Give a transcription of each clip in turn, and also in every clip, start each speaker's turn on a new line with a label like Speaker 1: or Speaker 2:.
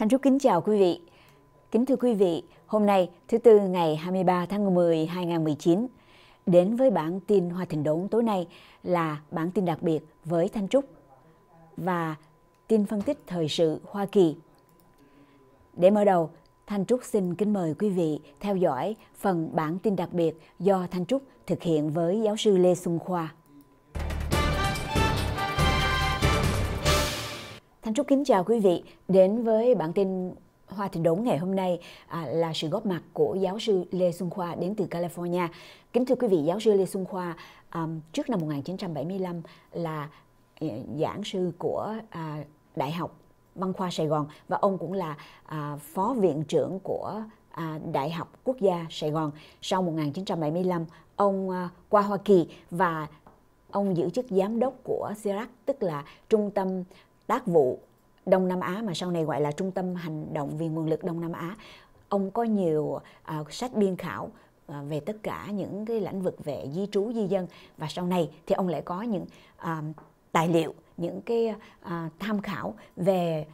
Speaker 1: Thanh Trúc kính chào quý vị. Kính thưa quý vị, hôm nay thứ tư ngày 23 tháng 10 2019 đến với bản tin Hoa Thịnh Đốn tối nay là bản tin đặc biệt với Thanh Trúc và tin phân tích thời sự Hoa Kỳ. Để mở đầu, Thanh Trúc xin kính mời quý vị theo dõi phần bản tin đặc biệt do Thanh Trúc thực hiện với giáo sư Lê Xuân Khoa. Thanh Trúc kính chào quý vị đến với bản tin Hoa Thị Đốn ngày hôm nay à, là sự góp mặt của giáo sư Lê Xuân Khoa đến từ California. Kính thưa quý vị, giáo sư Lê Xuân Khoa à, trước năm 1975 là ờ, giảng sư của à, Đại học Văn khoa Sài Gòn và ông cũng là à, phó viện trưởng của à, Đại học Quốc gia Sài Gòn. Sau 1975, ông à, qua Hoa Kỳ và ông giữ chức giám đốc của Cirac tức là Trung tâm tác vụ Đông Nam Á mà sau này gọi là Trung tâm Hành động vì nguồn lực Đông Nam Á. Ông có nhiều uh, sách biên khảo uh, về tất cả những cái lĩnh vực về di trú di dân và sau này thì ông lại có những uh, tài liệu, những cái uh, tham khảo về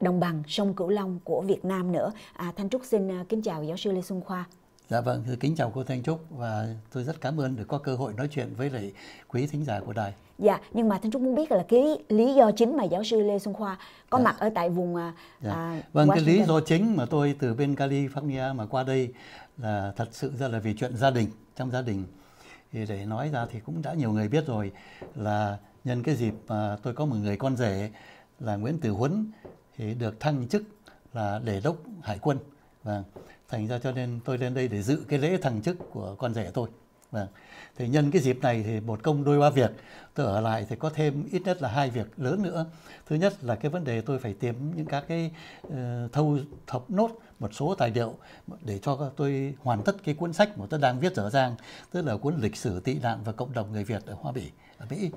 Speaker 1: đồng bằng sông Cửu Long của Việt Nam nữa. À, Thanh Trúc xin uh, kính chào giáo sư Lê Xuân Khoa.
Speaker 2: Dạ vâng, kính chào cô Thanh Trúc và tôi rất cảm ơn được có cơ hội nói chuyện với lại quý thính giả của đài.
Speaker 1: Dạ, nhưng mà Thanh Trúc muốn biết là cái lý do chính mà giáo sư Lê Xuân Khoa có dạ. mặt ở tại vùng à, dạ. à, Vâng, cái lý do
Speaker 2: chính mà tôi từ bên California mà qua đây là thật sự ra là vì chuyện gia đình, trong gia đình. Thì để nói ra thì cũng đã nhiều người biết rồi là nhân cái dịp mà tôi có một người con rể là Nguyễn Tử Huấn thì được thăng chức là đề đốc hải quân. Vâng. Thành ra cho nên tôi lên đây để dự cái lễ thăng chức của con rể tôi. Vâng. Thì nhân cái dịp này thì một công đôi ba việc. Tôi ở lại thì có thêm ít nhất là hai việc lớn nữa. Thứ nhất là cái vấn đề tôi phải tìm những các cái uh, thâu thập nốt một số tài liệu để cho tôi hoàn tất cái cuốn sách mà tôi đang viết dở dang, tức là cuốn lịch sử tị nạn và cộng đồng người Việt ở Hoa Bỉ, ở Mỹ.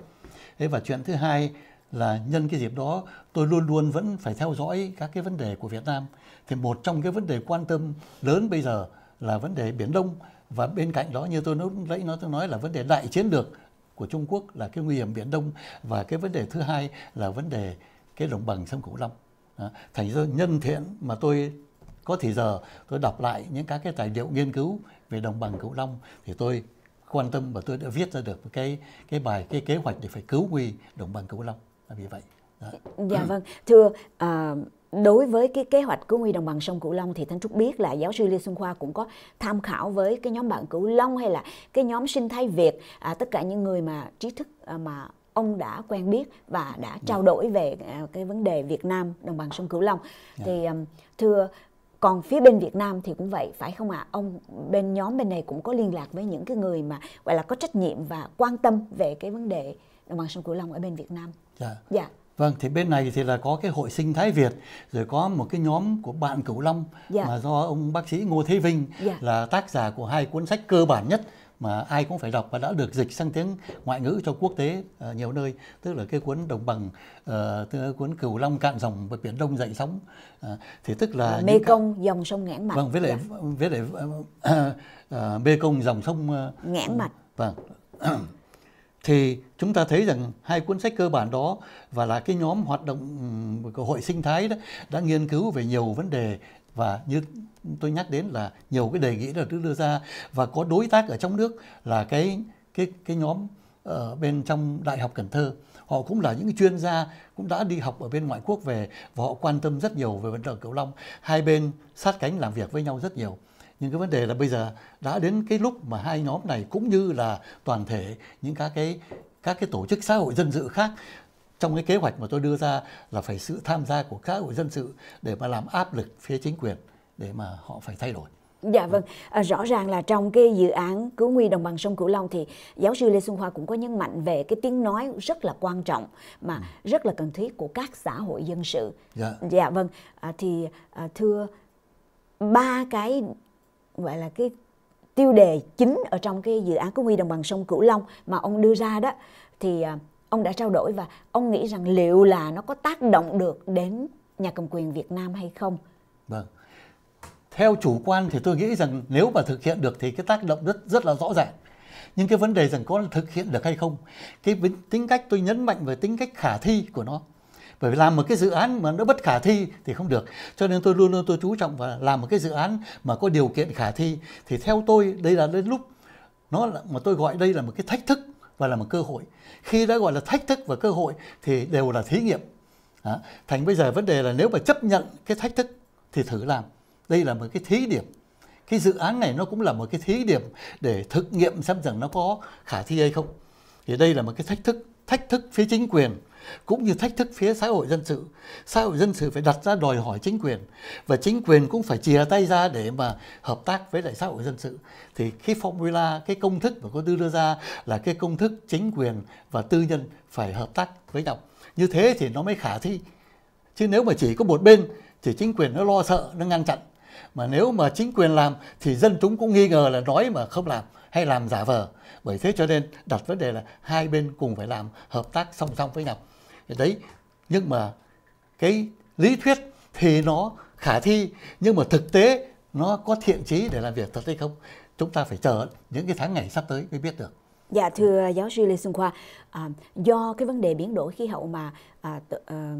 Speaker 2: Thế và chuyện thứ hai là nhân cái dịp đó tôi luôn luôn vẫn phải theo dõi các cái vấn đề của Việt Nam. Thì một trong cái vấn đề quan tâm lớn bây giờ là vấn đề Biển Đông và bên cạnh đó như tôi nói lấy nó tôi nói là vấn đề đại chiến lược của Trung Quốc là cái nguy hiểm Biển Đông và cái vấn đề thứ hai là vấn đề cái đồng bằng sông Cửu Long. Đó. Thành ra nhân thiện mà tôi có thì giờ tôi đọc lại những các cái tài liệu nghiên cứu về đồng bằng Cửu Long thì tôi quan tâm và tôi đã viết ra được cái cái bài cái kế hoạch để phải cứu nguy đồng bằng Cửu Long. À, vì vậy đó.
Speaker 1: dạ ừ. vâng thưa à, đối với cái kế hoạch của nguy đồng bằng sông cửu long thì thanh trúc biết là giáo sư lê xuân khoa cũng có tham khảo với cái nhóm bạn cửu long hay là cái nhóm sinh thái việt à, tất cả những người mà trí thức à, mà ông đã quen biết và đã dạ. trao đổi về à, cái vấn đề việt nam đồng bằng sông cửu long dạ. thì thưa còn phía bên Việt Nam thì cũng vậy phải không ạ à? ông bên nhóm bên này cũng có liên lạc với những cái người mà gọi là có trách nhiệm và quan tâm về cái vấn đề đồng bằng sông cửu long ở bên Việt Nam Dạ. Dạ.
Speaker 2: Vâng, thì bên này thì là có cái hội sinh thái Việt, rồi có một cái nhóm của bạn Cửu Long dạ. mà do ông bác sĩ Ngô Thế Vinh dạ. là tác giả của hai cuốn sách cơ bản nhất mà ai cũng phải đọc và đã được dịch sang tiếng ngoại ngữ cho quốc tế ở ờ, nhiều nơi tức là cái cuốn đồng bằng uh, cuốn cửu long cạn dòng và biển đông dậy sóng uh, thì tức là mê
Speaker 1: công cả... dòng sông ngãn mạch vâng với lại dạ.
Speaker 2: với lại uh, uh, mê công dòng sông uh, ngãn mạch vâng thì chúng ta thấy rằng hai cuốn sách cơ bản đó và là cái nhóm hoạt động ừ, của hội sinh thái đó đã nghiên cứu về nhiều vấn đề và như tôi nhắc đến là nhiều cái đề nghị đã được đưa ra và có đối tác ở trong nước là cái cái cái nhóm ở bên trong đại học Cần Thơ họ cũng là những chuyên gia cũng đã đi học ở bên ngoại quốc về và họ quan tâm rất nhiều về vấn đề cửu long hai bên sát cánh làm việc với nhau rất nhiều nhưng cái vấn đề là bây giờ đã đến cái lúc mà hai nhóm này cũng như là toàn thể những các cái các cái tổ chức xã hội dân sự khác trong cái kế hoạch mà tôi đưa ra là phải sự tham gia của các hội dân sự để mà làm áp lực phía chính quyền để mà họ phải thay đổi.
Speaker 1: Dạ vâng, à, rõ ràng là trong cái dự án cứu nguy đồng bằng sông Cửu Long thì giáo sư Lê Xuân Hoa cũng có nhấn mạnh về cái tiếng nói rất là quan trọng mà ừ. rất là cần thiết của các xã hội dân sự. Dạ, dạ vâng, à, thì à, thưa ba cái gọi là cái tiêu đề chính ở trong cái dự án của Huy đồng bằng sông Cửu Long mà ông đưa ra đó thì à, ông đã trao đổi và ông nghĩ rằng liệu là nó có tác động được đến nhà cầm quyền Việt Nam hay không?
Speaker 2: Vâng. Theo chủ quan thì tôi nghĩ rằng nếu mà thực hiện được thì cái tác động rất rất là rõ ràng. Nhưng cái vấn đề rằng có thực hiện được hay không, cái tính cách tôi nhấn mạnh về tính cách khả thi của nó bởi vì làm một cái dự án mà nó bất khả thi thì không được cho nên tôi luôn luôn tôi chú trọng và làm một cái dự án mà có điều kiện khả thi thì theo tôi đây là đến lúc nó là, mà tôi gọi đây là một cái thách thức và là một cơ hội khi đã gọi là thách thức và cơ hội thì đều là thí nghiệm à, thành bây giờ vấn đề là nếu mà chấp nhận cái thách thức thì thử làm đây là một cái thí điểm cái dự án này nó cũng là một cái thí điểm để thực nghiệm xem rằng nó có khả thi hay không thì đây là một cái thách thức thách thức phía chính quyền cũng như thách thức phía xã hội dân sự. Xã hội dân sự phải đặt ra đòi hỏi chính quyền và chính quyền cũng phải chìa tay ra để mà hợp tác với lại xã hội dân sự. Thì cái formula, cái công thức mà cô Tư đưa ra là cái công thức chính quyền và tư nhân phải hợp tác với nhau. Như thế thì nó mới khả thi. Chứ nếu mà chỉ có một bên thì chính quyền nó lo sợ, nó ngăn chặn. Mà nếu mà chính quyền làm thì dân chúng cũng nghi ngờ là nói mà không làm hay làm giả vờ bởi thế cho nên đặt vấn đề là hai bên cùng phải làm hợp tác song song với nhau thì đấy nhưng mà cái lý thuyết thì nó khả thi nhưng mà thực tế nó có thiện trí để làm việc thật hay không chúng ta phải chờ những cái tháng ngày sắp tới mới biết được
Speaker 1: Dạ thưa giáo sư Lê Xuân Khoa, à, do cái vấn đề biến đổi khí hậu mà à, tự, à,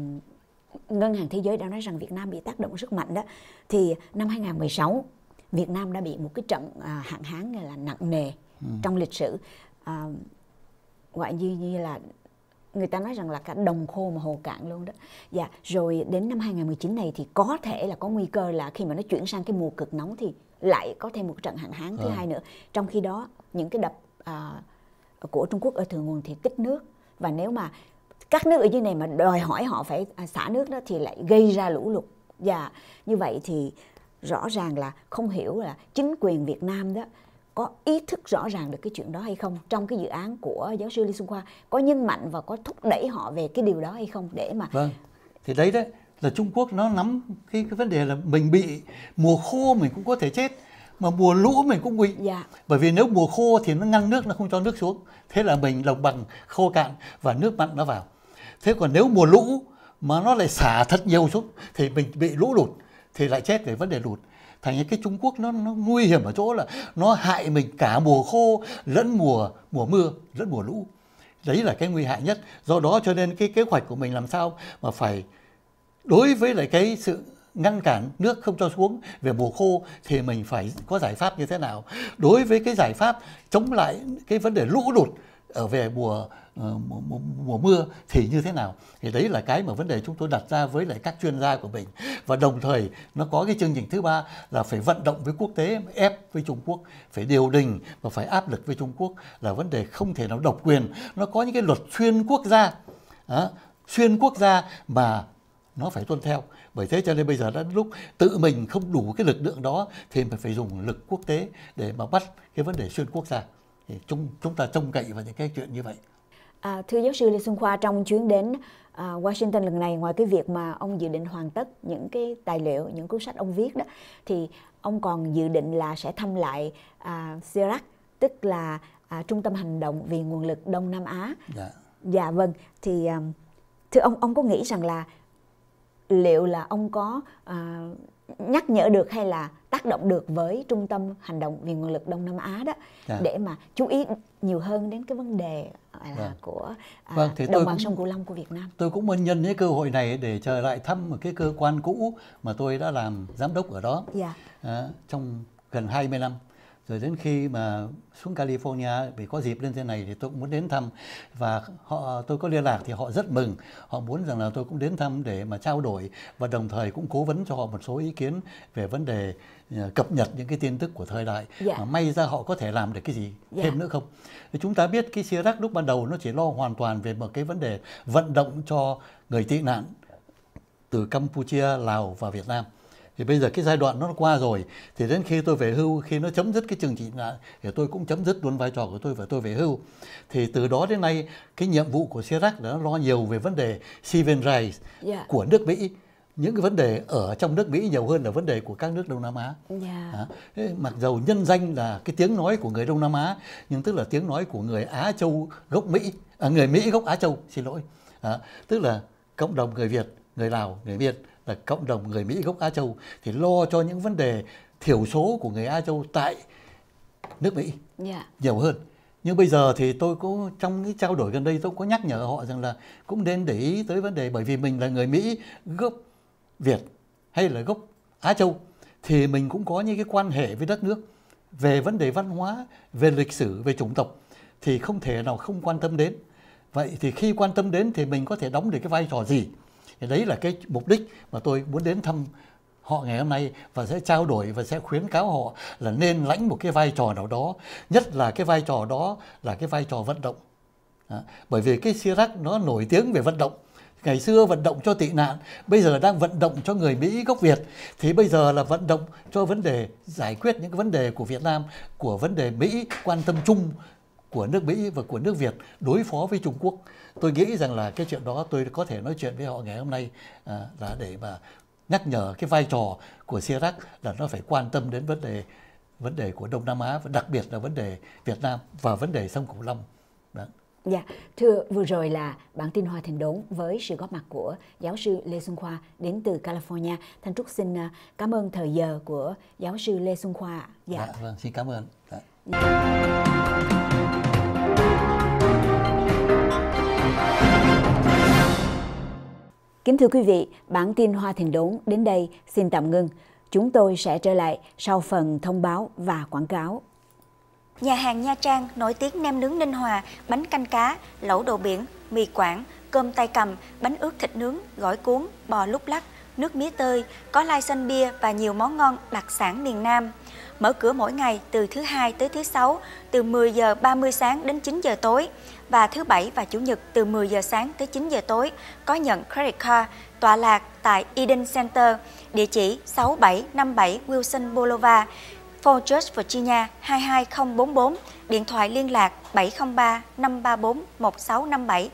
Speaker 1: Ngân hàng Thế giới đã nói rằng Việt Nam bị tác động rất mạnh đó, thì năm 2016 Việt Nam đã bị một cái trận à, hạn hán là nặng nề ừ. trong lịch sử à, gọi như như là người ta nói rằng là cả đồng khô mà hồ cạn luôn đó. Dạ, rồi đến năm 2019 này thì có thể là có nguy cơ là khi mà nó chuyển sang cái mùa cực nóng thì lại có thêm một trận hạn hán thứ vâng. hai nữa. Trong khi đó những cái đập à, của Trung Quốc ở thượng nguồn thì tích nước và nếu mà các nước ở dưới này mà đòi hỏi họ phải à, xả nước đó thì lại gây ra lũ lụt. Dạ, như vậy thì rõ ràng là không hiểu là chính quyền Việt Nam đó có ý thức rõ ràng được cái chuyện đó hay không trong cái dự án của giáo sư Lê Xuân Khoa có nhân mạnh và có thúc đẩy họ về cái điều đó hay không để mà
Speaker 2: vâng thì đấy đấy là Trung Quốc nó nắm cái, cái vấn đề là mình bị mùa khô mình cũng có thể chết mà mùa lũ mình cũng bị dạ. bởi vì nếu mùa khô thì nó ngăn nước nó không cho nước xuống thế là mình lồng bằng khô cạn và nước mặn nó vào thế còn nếu mùa lũ mà nó lại xả thật nhiều xuống thì mình bị lũ lụt thì lại chết về vấn đề lụt thành cái Trung Quốc nó nó nguy hiểm ở chỗ là nó hại mình cả mùa khô lẫn mùa mùa mưa lẫn mùa lũ đấy là cái nguy hại nhất do đó cho nên cái kế hoạch của mình làm sao mà phải đối với lại cái sự ngăn cản nước không cho xuống về mùa khô thì mình phải có giải pháp như thế nào đối với cái giải pháp chống lại cái vấn đề lũ lụt ở về mùa Ờ, mùa, mùa mưa thì như thế nào thì đấy là cái mà vấn đề chúng tôi đặt ra với lại các chuyên gia của mình và đồng thời nó có cái chương trình thứ ba là phải vận động với quốc tế ép với Trung Quốc phải điều đình và phải áp lực với Trung Quốc là vấn đề không thể nào độc quyền nó có những cái luật xuyên quốc gia à, xuyên quốc gia mà nó phải tuân theo bởi thế cho nên bây giờ đã lúc tự mình không đủ cái lực lượng đó thì mình phải dùng lực quốc tế để mà bắt cái vấn đề xuyên quốc gia thì chúng chúng ta trông cậy vào những cái chuyện như vậy
Speaker 1: À, thưa giáo sư Lê Xuân Khoa, trong chuyến đến à, Washington lần này, ngoài cái việc mà ông dự định hoàn tất những cái tài liệu, những cuốn sách ông viết đó, thì ông còn dự định là sẽ thăm lại à, CERAC, tức là à, Trung tâm Hành động vì Nguồn lực Đông Nam Á. Dạ. Dạ vâng, thì à, thưa ông, ông có nghĩ rằng là liệu là ông có à, nhắc nhở được hay là tác động được với trung tâm hành động vì nguồn lực Đông Nam Á đó dạ. để mà chú ý nhiều hơn đến cái vấn đề ờ, là dạ. của à,
Speaker 2: vâng, thì đồng bằng sông Cửu
Speaker 1: Long của Việt Nam.
Speaker 2: Tôi cũng muốn nhân cái cơ hội này để trở lại thăm một cái cơ quan cũ mà tôi đã làm giám đốc ở đó dạ. à, trong gần 20 năm rồi đến khi mà xuống California vì có dịp lên trên này thì tôi cũng muốn đến thăm và họ tôi có liên lạc thì họ rất mừng họ muốn rằng là tôi cũng đến thăm để mà trao đổi và đồng thời cũng cố vấn cho họ một số ý kiến về vấn đề ờ, cập nhật những cái tin tức của thời đại dạ. mà may ra họ có thể làm được cái gì dạ. thêm nữa không chúng ta biết cái Sirac lúc ban đầu nó chỉ lo hoàn toàn về một cái vấn đề vận động cho người tị nạn từ Campuchia, Lào và Việt Nam thì bây giờ cái giai đoạn nó qua rồi thì đến khi tôi về hưu khi nó chấm dứt cái chương trình này thì tôi cũng chấm dứt luôn vai trò của tôi và tôi về hưu thì từ đó đến nay cái nhiệm vụ của Sirac đã lo nhiều về vấn đề civil rights yeah. Dạ. của nước Mỹ những cái vấn đề ở trong nước Mỹ nhiều hơn là vấn đề của các nước Đông Nam Á. Yeah. Dạ. À, mặc dầu nhân danh là cái tiếng nói của người Đông Nam Á, nhưng tức là tiếng nói của người Á Châu gốc Mỹ, à, người Mỹ gốc Á Châu, xin lỗi. À, tức là cộng đồng người Việt, người Lào, người Việt là cộng đồng người Mỹ gốc Á Châu thì lo cho những vấn đề thiểu số của người Á Châu tại nước Mỹ yeah. Dạ. nhiều hơn. Nhưng bây giờ thì tôi cũng trong cái trao đổi gần đây tôi cũng có nhắc nhở họ rằng là cũng nên để ý tới vấn đề bởi vì mình là người Mỹ gốc Việt hay là gốc Á Châu thì mình cũng có những cái quan hệ với đất nước về vấn đề văn hóa, về lịch sử, về chủng tộc thì không thể nào không quan tâm đến. Vậy thì khi quan tâm đến thì mình có thể đóng được cái vai trò gì? thì đấy là cái mục đích mà tôi muốn đến thăm họ ngày hôm nay và sẽ trao đổi và sẽ khuyến cáo họ là nên lãnh một cái vai trò nào đó nhất là cái vai trò đó là cái vai trò vận động à, bởi vì cái Sirac nó nổi tiếng về vận động ngày xưa vận động cho tị nạn bây giờ đang vận động cho người Mỹ gốc Việt thì bây giờ là vận động cho vấn đề giải quyết những cái vấn đề của Việt Nam của vấn đề Mỹ quan tâm chung của nước Mỹ và của nước Việt đối phó với Trung Quốc. Tôi nghĩ rằng là cái chuyện đó tôi có thể nói chuyện với họ ngày hôm nay à, là để mà nhắc nhở cái vai trò của Iraq là nó phải quan tâm đến vấn đề vấn đề của Đông Nam Á và đặc biệt là vấn đề Việt Nam và vấn đề sông Cửu Long. Đó.
Speaker 1: Dạ. dạ, thưa vừa rồi là bản tin Hoa Thành Đốn với sự góp mặt của giáo sư Lê Xuân Khoa đến từ California. Thanh Trúc xin à, cảm ơn thời giờ của giáo sư Lê Xuân Khoa.
Speaker 2: Dạ, dạ vâng, xin cảm ơn. Dạ. dạ.
Speaker 1: Kính thưa quý vị, bản tin Hoa Thành Đốn đến đây xin tạm ngưng. Chúng tôi sẽ trở lại sau phần thông báo và quảng cáo. Nhà hàng Nha Trang nổi tiếng nem nướng Ninh Hòa, bánh canh cá, lẩu đồ biển, mì quảng, cơm tay cầm, bánh ướt thịt nướng, gỏi cuốn, bò lúc lắc, nước mía tươi, có lai xanh bia và nhiều món ngon đặc sản miền Nam mở cửa mỗi ngày từ thứ hai tới thứ sáu từ 10 giờ 30 sáng đến 9 giờ tối và thứ bảy và chủ nhật từ 10 giờ sáng tới 9 giờ tối có nhận credit card tọa lạc tại Eden Center, địa chỉ 6757 Wilson Boulevard, Fort George, Virginia 22044, điện thoại liên lạc 703 534 1657